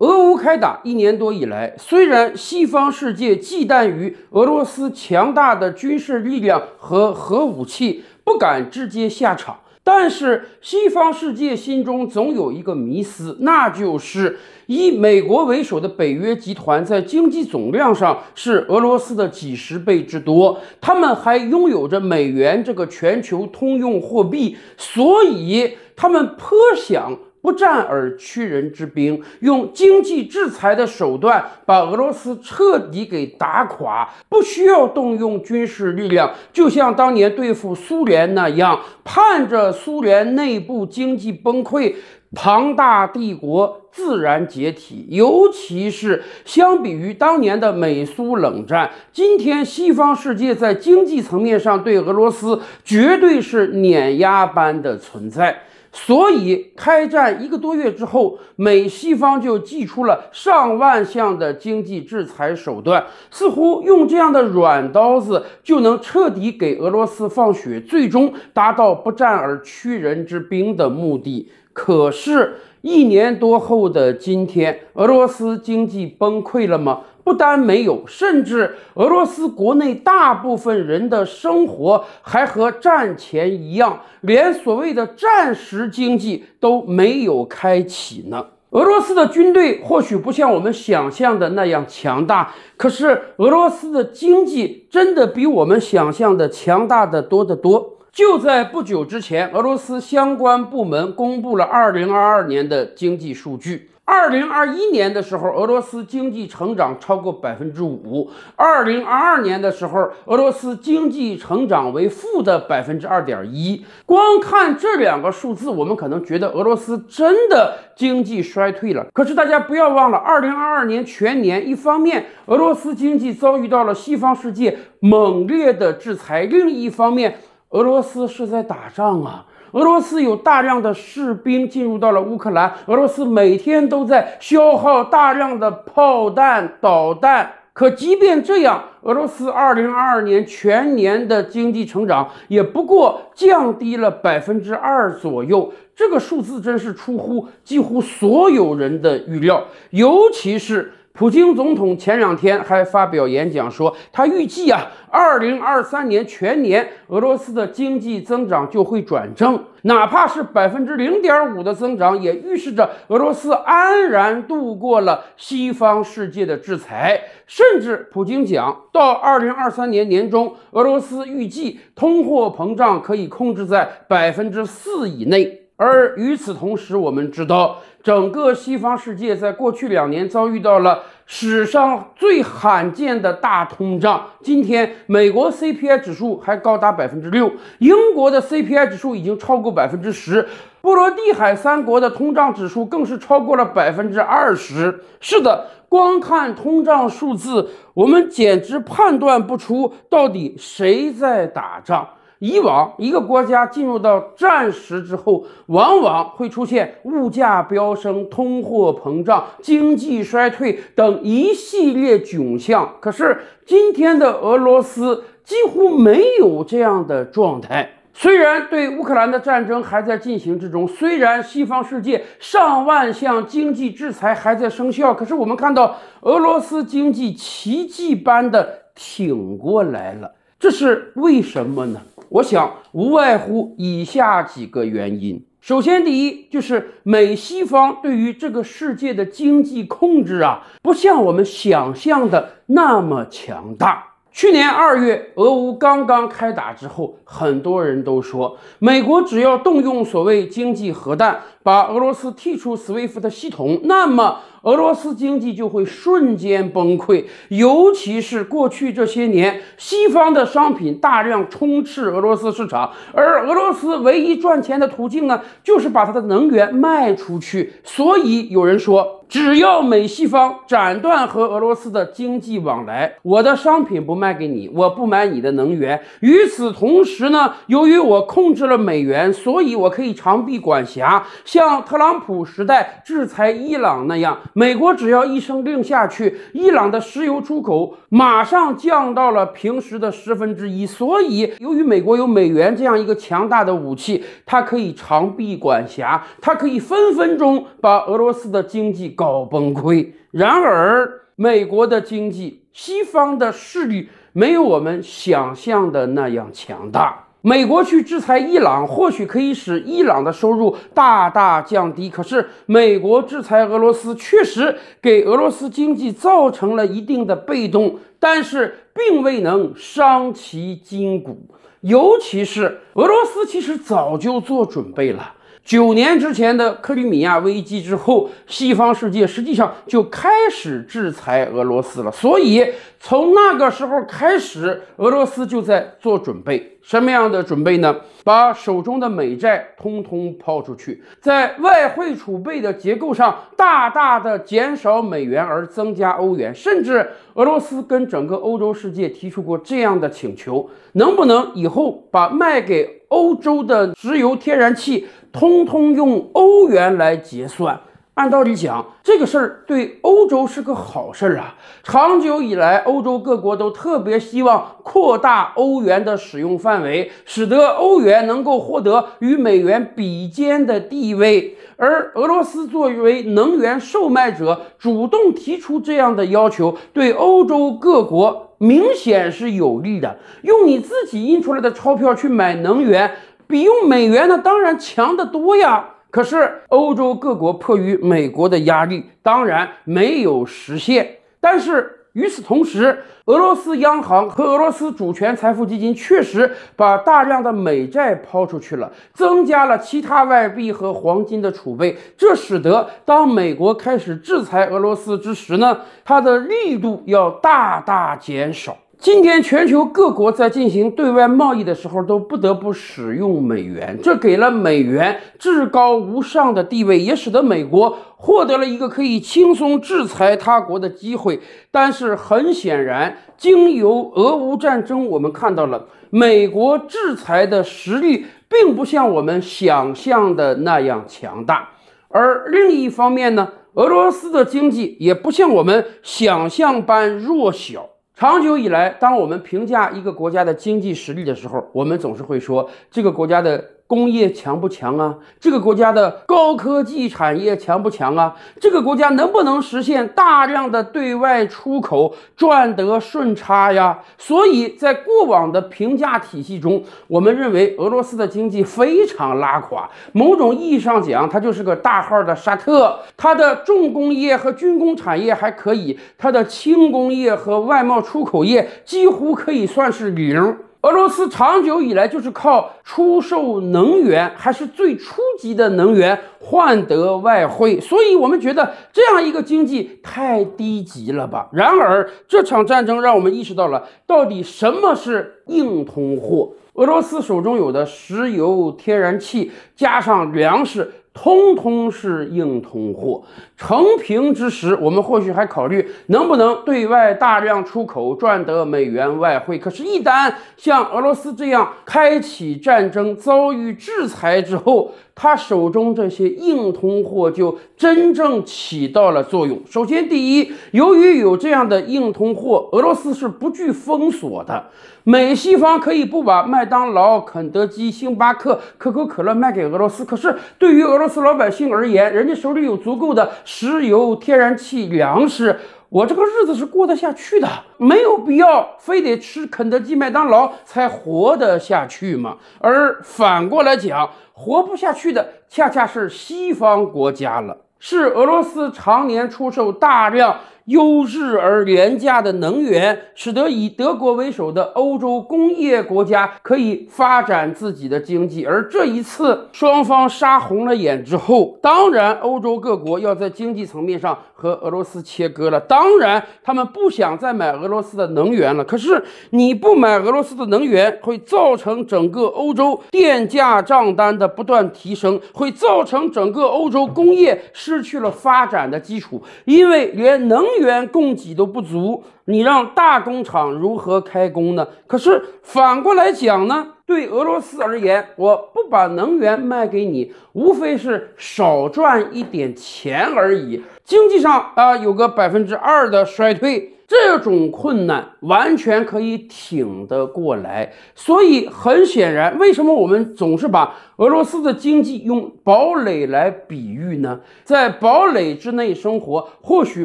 俄乌开打一年多以来，虽然西方世界忌惮于俄罗斯强大的军事力量和核武器，不敢直接下场，但是西方世界心中总有一个迷思，那就是以美国为首的北约集团在经济总量上是俄罗斯的几十倍之多，他们还拥有着美元这个全球通用货币，所以他们颇想。不战而屈人之兵，用经济制裁的手段把俄罗斯彻底给打垮，不需要动用军事力量，就像当年对付苏联那样，盼着苏联内部经济崩溃，庞大帝国自然解体。尤其是相比于当年的美苏冷战，今天西方世界在经济层面上对俄罗斯绝对是碾压般的存在。所以，开战一个多月之后，美西方就祭出了上万项的经济制裁手段，似乎用这样的软刀子就能彻底给俄罗斯放血，最终达到不战而屈人之兵的目的。可是，一年多后的今天，俄罗斯经济崩溃了吗？不单没有，甚至俄罗斯国内大部分人的生活还和战前一样，连所谓的战时经济都没有开启呢。俄罗斯的军队或许不像我们想象的那样强大，可是俄罗斯的经济真的比我们想象的强大得多得多。就在不久之前，俄罗斯相关部门公布了二零二二年的经济数据。二零二一年的时候，俄罗斯经济成长超过百分之五。二零二二年的时候，俄罗斯经济成长为负的百分之二点一。光看这两个数字，我们可能觉得俄罗斯真的经济衰退了。可是大家不要忘了，二零二二年全年，一方面俄罗斯经济遭遇到了西方世界猛烈的制裁，另一方面俄罗斯是在打仗啊。俄罗斯有大量的士兵进入到了乌克兰，俄罗斯每天都在消耗大量的炮弹、导弹。可即便这样，俄罗斯二零二二年全年的经济成长也不过降低了百分之二左右。这个数字真是出乎几乎所有人的预料，尤其是。普京总统前两天还发表演讲说，他预计啊，二零二三年全年俄罗斯的经济增长就会转正，哪怕是百分之零点五的增长，也预示着俄罗斯安然度过了西方世界的制裁。甚至，普京讲到二零二三年年中，俄罗斯预计通货膨胀可以控制在百分之四以内。而与此同时，我们知道，整个西方世界在过去两年遭遇到了史上最罕见的大通胀。今天，美国 CPI 指数还高达百分之六，英国的 CPI 指数已经超过百分之十，波罗的海三国的通胀指数更是超过了百分之二十。是的，光看通胀数字，我们简直判断不出到底谁在打仗。以往一个国家进入到战时之后，往往会出现物价飙升、通货膨胀、经济衰退等一系列窘象。可是今天的俄罗斯几乎没有这样的状态。虽然对乌克兰的战争还在进行之中，虽然西方世界上万项经济制裁还在生效，可是我们看到俄罗斯经济奇迹般的挺过来了。这是为什么呢？我想，无外乎以下几个原因。首先，第一就是美西方对于这个世界的经济控制啊，不像我们想象的那么强大。去年二月，俄乌刚刚开打之后，很多人都说，美国只要动用所谓经济核弹，把俄罗斯剔出 SWIFT 系统，那么。俄罗斯经济就会瞬间崩溃，尤其是过去这些年，西方的商品大量充斥俄罗斯市场，而俄罗斯唯一赚钱的途径呢，就是把它的能源卖出去。所以有人说。只要美西方斩断和俄罗斯的经济往来，我的商品不卖给你，我不买你的能源。与此同时呢，由于我控制了美元，所以我可以长臂管辖，像特朗普时代制裁伊朗那样，美国只要一声令下去，伊朗的石油出口马上降到了平时的十分之一。所以，由于美国有美元这样一个强大的武器，它可以长臂管辖，它可以分分钟把俄罗斯的经济。搞崩溃。然而，美国的经济、西方的势力没有我们想象的那样强大。美国去制裁伊朗，或许可以使伊朗的收入大大降低。可是，美国制裁俄罗斯，确实给俄罗斯经济造成了一定的被动，但是并未能伤其筋骨。尤其是俄罗斯，其实早就做准备了。九年之前的克里米亚危机之后，西方世界实际上就开始制裁俄罗斯了。所以，从那个时候开始，俄罗斯就在做准备。什么样的准备呢？把手中的美债通通抛出去，在外汇储备的结构上大大的减少美元而增加欧元，甚至俄罗斯跟整个欧洲世界提出过这样的请求：能不能以后把卖给欧洲的石油天然气通通用欧元来结算？按道理讲，这个事儿对欧洲是个好事儿啊。长久以来，欧洲各国都特别希望扩大欧元的使用范围，使得欧元能够获得与美元比肩的地位。而俄罗斯作为能源售卖者，主动提出这样的要求，对欧洲各国明显是有利的。用你自己印出来的钞票去买能源，比用美元那当然强得多呀。可是，欧洲各国迫于美国的压力，当然没有实现。但是与此同时，俄罗斯央行和俄罗斯主权财富基金确实把大量的美债抛出去了，增加了其他外币和黄金的储备。这使得当美国开始制裁俄罗斯之时呢，它的力度要大大减少。今天，全球各国在进行对外贸易的时候，都不得不使用美元，这给了美元至高无上的地位，也使得美国获得了一个可以轻松制裁他国的机会。但是，很显然，经由俄乌战争，我们看到了美国制裁的实力并不像我们想象的那样强大。而另一方面呢，俄罗斯的经济也不像我们想象般弱小。长久以来，当我们评价一个国家的经济实力的时候，我们总是会说这个国家的。工业强不强啊？这个国家的高科技产业强不强啊？这个国家能不能实现大量的对外出口，赚得顺差呀？所以在过往的评价体系中，我们认为俄罗斯的经济非常拉垮。某种意义上讲，它就是个大号的沙特。它的重工业和军工产业还可以，它的轻工业和外贸出口业几乎可以算是零。俄罗斯长久以来就是靠出售能源，还是最初级的能源，换得外汇。所以我们觉得这样一个经济太低级了吧？然而这场战争让我们意识到了，到底什么是硬通货。俄罗斯手中有的石油、天然气，加上粮食。通通是硬通货。成平之时，我们或许还考虑能不能对外大量出口，赚得美元外汇。可是，一旦像俄罗斯这样开启战争、遭遇制裁之后，他手中这些硬通货就真正起到了作用。首先，第一，由于有这样的硬通货，俄罗斯是不惧封锁的。美西方可以不把麦当劳、肯德基、星巴克、可口可乐卖给俄罗斯，可是对于俄罗斯老百姓而言，人家手里有足够的石油、天然气、粮食。我这个日子是过得下去的，没有必要非得吃肯德基、麦当劳才活得下去嘛。而反过来讲，活不下去的恰恰是西方国家了，是俄罗斯常年出售大量。优质而廉价的能源，使得以德国为首的欧洲工业国家可以发展自己的经济。而这一次，双方杀红了眼之后，当然，欧洲各国要在经济层面上和俄罗斯切割了。当然，他们不想再买俄罗斯的能源了。可是，你不买俄罗斯的能源，会造成整个欧洲电价账单的不断提升，会造成整个欧洲工业失去了发展的基础，因为连能。能源供给都不足，你让大工厂如何开工呢？可是反过来讲呢，对俄罗斯而言，我不把能源卖给你，无非是少赚一点钱而已，经济上啊有个百分之二的衰退。这种困难完全可以挺得过来，所以很显然，为什么我们总是把俄罗斯的经济用堡垒来比喻呢？在堡垒之内生活，或许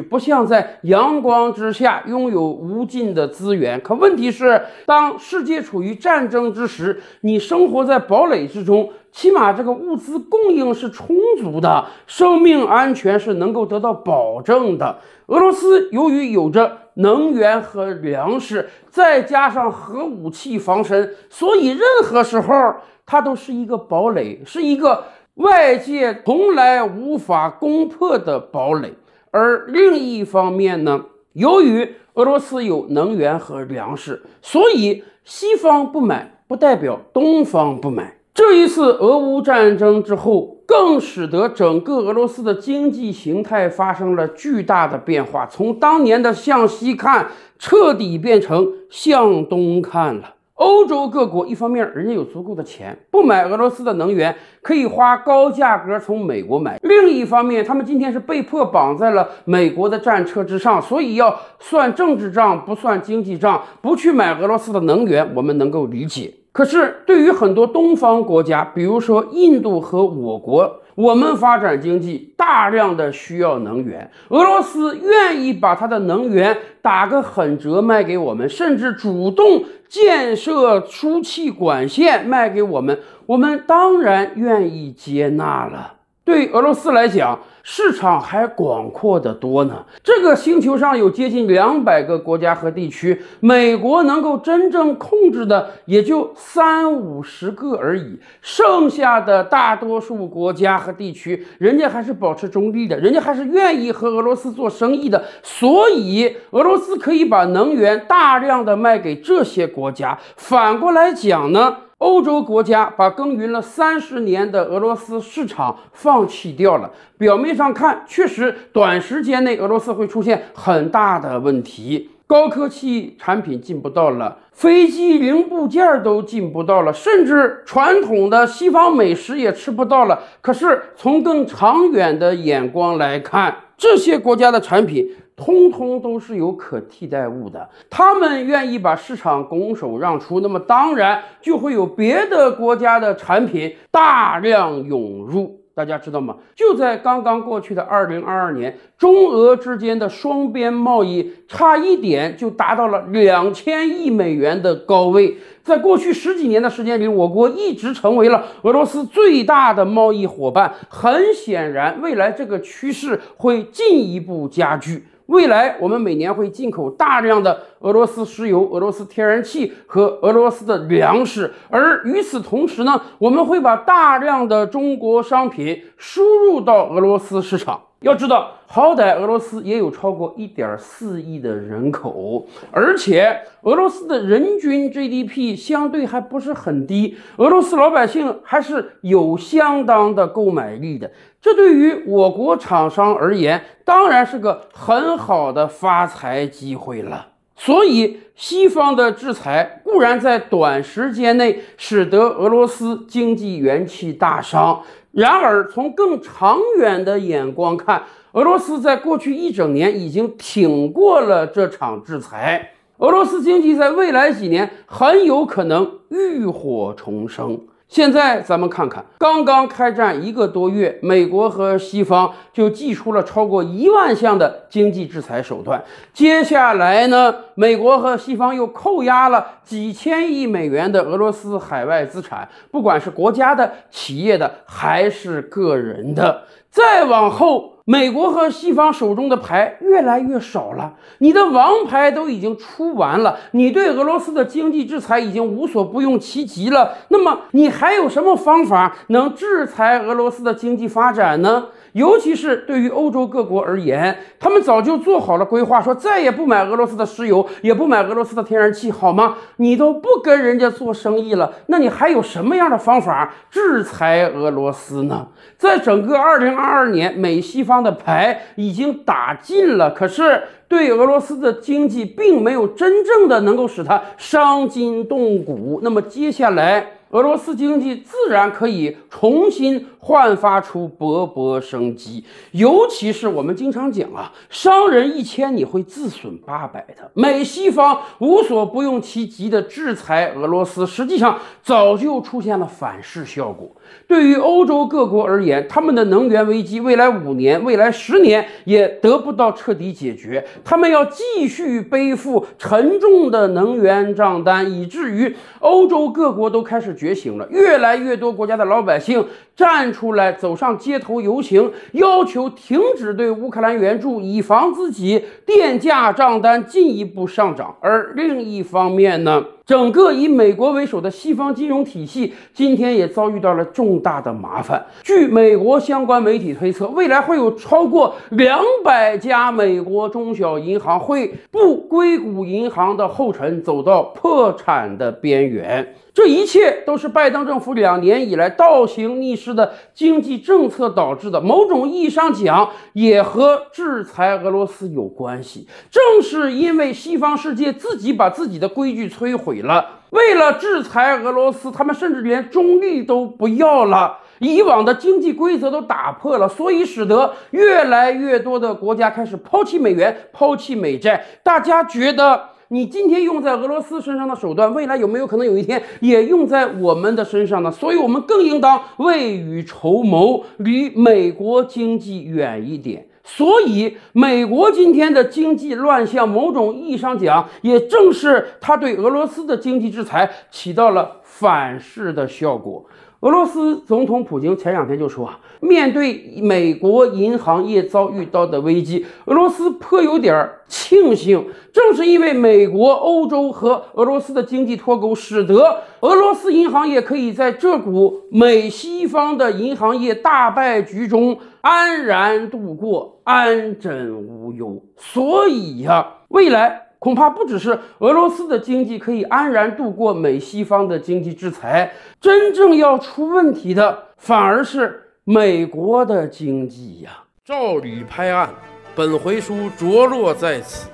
不像在阳光之下拥有无尽的资源，可问题是，当世界处于战争之时，你生活在堡垒之中。起码这个物资供应是充足的，生命安全是能够得到保证的。俄罗斯由于有着能源和粮食，再加上核武器防身，所以任何时候它都是一个堡垒，是一个外界从来无法攻破的堡垒。而另一方面呢，由于俄罗斯有能源和粮食，所以西方不买不代表东方不买。这一次俄乌战争之后，更使得整个俄罗斯的经济形态发生了巨大的变化，从当年的向西看，彻底变成向东看了。欧洲各国一方面人家有足够的钱，不买俄罗斯的能源，可以花高价格从美国买；另一方面，他们今天是被迫绑在了美国的战车之上，所以要算政治账，不算经济账，不去买俄罗斯的能源，我们能够理解。可是，对于很多东方国家，比如说印度和我国，我们发展经济大量的需要能源，俄罗斯愿意把它的能源打个狠折卖给我们，甚至主动建设输气管线卖给我们，我们当然愿意接纳了。对俄罗斯来讲。市场还广阔的多呢。这个星球上有接近两百个国家和地区，美国能够真正控制的也就三五十个而已。剩下的大多数国家和地区，人家还是保持中立的，人家还是愿意和俄罗斯做生意的。所以，俄罗斯可以把能源大量的卖给这些国家。反过来讲呢？欧洲国家把耕耘了三十年的俄罗斯市场放弃掉了。表面上看，确实短时间内俄罗斯会出现很大的问题，高科技产品进不到了，飞机零部件都进不到了，甚至传统的西方美食也吃不到了。可是从更长远的眼光来看，这些国家的产品。通通都是有可替代物的，他们愿意把市场拱手让出，那么当然就会有别的国家的产品大量涌入。大家知道吗？就在刚刚过去的二零二二年，中俄之间的双边贸易差一点就达到了两千亿美元的高位。在过去十几年的时间里，我国一直成为了俄罗斯最大的贸易伙伴。很显然，未来这个趋势会进一步加剧。未来，我们每年会进口大量的俄罗斯石油、俄罗斯天然气和俄罗斯的粮食，而与此同时呢，我们会把大量的中国商品输入到俄罗斯市场。要知道，好歹俄罗斯也有超过一点四亿的人口，而且俄罗斯的人均 GDP 相对还不是很低，俄罗斯老百姓还是有相当的购买力的。这对于我国厂商而言，当然是个很好的发财机会了。所以，西方的制裁固然在短时间内使得俄罗斯经济元气大伤，然而从更长远的眼光看，俄罗斯在过去一整年已经挺过了这场制裁，俄罗斯经济在未来几年很有可能浴火重生。现在咱们看看，刚刚开战一个多月，美国和西方就祭出了超过一万项的经济制裁手段。接下来呢，美国和西方又扣押了几千亿美元的俄罗斯海外资产，不管是国家的、企业的，还是个人的。再往后。美国和西方手中的牌越来越少了，你的王牌都已经出完了，你对俄罗斯的经济制裁已经无所不用其极了，那么你还有什么方法能制裁俄罗斯的经济发展呢？尤其是对于欧洲各国而言，他们早就做好了规划，说再也不买俄罗斯的石油，也不买俄罗斯的天然气，好吗？你都不跟人家做生意了，那你还有什么样的方法制裁俄罗斯呢？在整个2022年，美西方的牌已经打尽了，可是对俄罗斯的经济并没有真正的能够使它伤筋动骨。那么接下来。俄罗斯经济自然可以重新焕发出勃勃生机，尤其是我们经常讲啊，商人一千你会自损八百的。美西方无所不用其极的制裁俄罗斯，实际上早就出现了反噬效果。对于欧洲各国而言，他们的能源危机未来五年、未来十年也得不到彻底解决，他们要继续背负沉重的能源账单，以至于欧洲各国都开始。觉醒了，越来越多国家的老百姓。站出来走上街头游行，要求停止对乌克兰援助，以防自己电价账单进一步上涨。而另一方面呢，整个以美国为首的西方金融体系今天也遭遇到了重大的麻烦。据美国相关媒体推测，未来会有超过两百家美国中小银行会步硅谷银行的后尘，走到破产的边缘。这一切都是拜登政府两年以来倒行逆。是的，经济政策导致的，某种意义上讲，也和制裁俄罗斯有关系。正是因为西方世界自己把自己的规矩摧毁了，为了制裁俄罗斯，他们甚至连中立都不要了，以往的经济规则都打破了，所以使得越来越多的国家开始抛弃美元，抛弃美债。大家觉得？你今天用在俄罗斯身上的手段，未来有没有可能有一天也用在我们的身上呢？所以我们更应当未雨绸缪，离美国经济远一点。所以，美国今天的经济乱象，某种意义上讲，也正是他对俄罗斯的经济制裁起到了反噬的效果。俄罗斯总统普京前两天就说啊，面对美国银行业遭遇到的危机，俄罗斯颇有点庆幸。正是因为美国、欧洲和俄罗斯的经济脱钩，使得俄罗斯银行业可以在这股美西方的银行业大败局中安然度过，安枕无忧。所以呀，未来。恐怕不只是俄罗斯的经济可以安然度过美西方的经济制裁，真正要出问题的反而是美国的经济呀！照理拍案，本回书着落在此。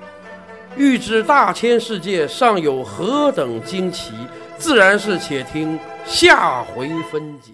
欲知大千世界尚有何等惊奇，自然是且听下回分解。